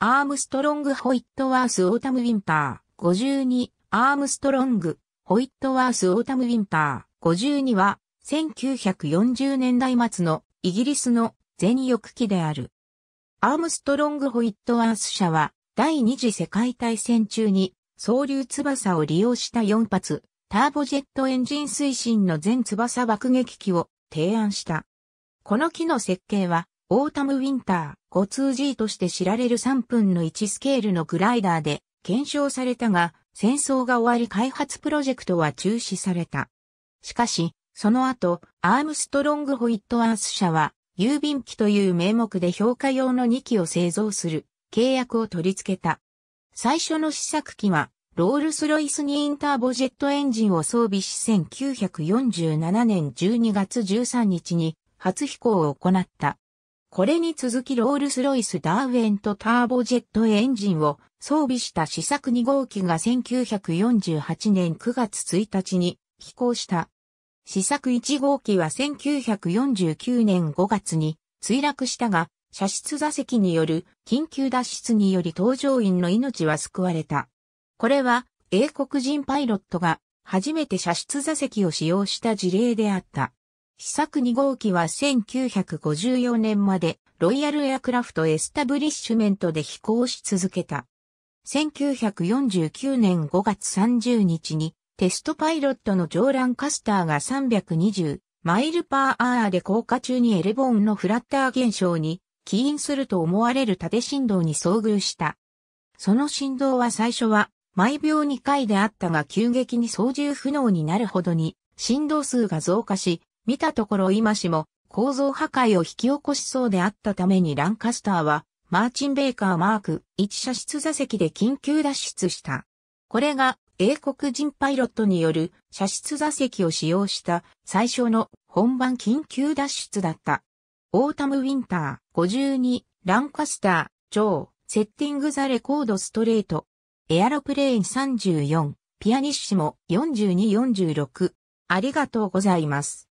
アームストロング・ホイットワース・オータム・ウィンター。52、アームストロング、ホイットワース・オータム・ウィンター。52は、1940年代末のイギリスの全翼機である。アームストロング・ホイットワース社は、第二次世界大戦中に、総流翼を利用した4発、ターボジェットエンジン推進の全翼爆撃機を提案した。この機の設計は、オータムウィンター 5-2G として知られる3分の1スケールのグライダーで検証されたが、戦争が終わり開発プロジェクトは中止された。しかし、その後、アームストロング・ホイット・アース社は、郵便機という名目で評価用の2機を製造する契約を取り付けた。最初の試作機は、ロールスロイスにインターボジェットエンジンを装備し1947年12月13日に初飛行を行った。これに続きロールスロイスダーウェントターボジェットエンジンを装備した試作2号機が1948年9月1日に飛行した。試作1号機は1949年5月に墜落したが、射出座席による緊急脱出により搭乗員の命は救われた。これは英国人パイロットが初めて射出座席を使用した事例であった。試作2号機は1954年までロイヤルエアクラフトエスタブリッシュメントで飛行し続けた。1949年5月30日にテストパイロットのジョーランカスターが320マイルパーアーで降下中にエレボーンのフラッター現象に起因すると思われる縦振動に遭遇した。その振動は最初は毎秒2回であったが急激に操縦不能になるほどに振動数が増加し見たところ今しも構造破壊を引き起こしそうであったためにランカスターはマーチン・ベイカー・マーク1射出座席で緊急脱出した。これが英国人パイロットによる射出座席を使用した最初の本番緊急脱出だった。オータム・ウィンター52ランカスター超セッティング・ザ・レコード・ストレートエアロプレイン34ピアニッシモ4246ありがとうございます。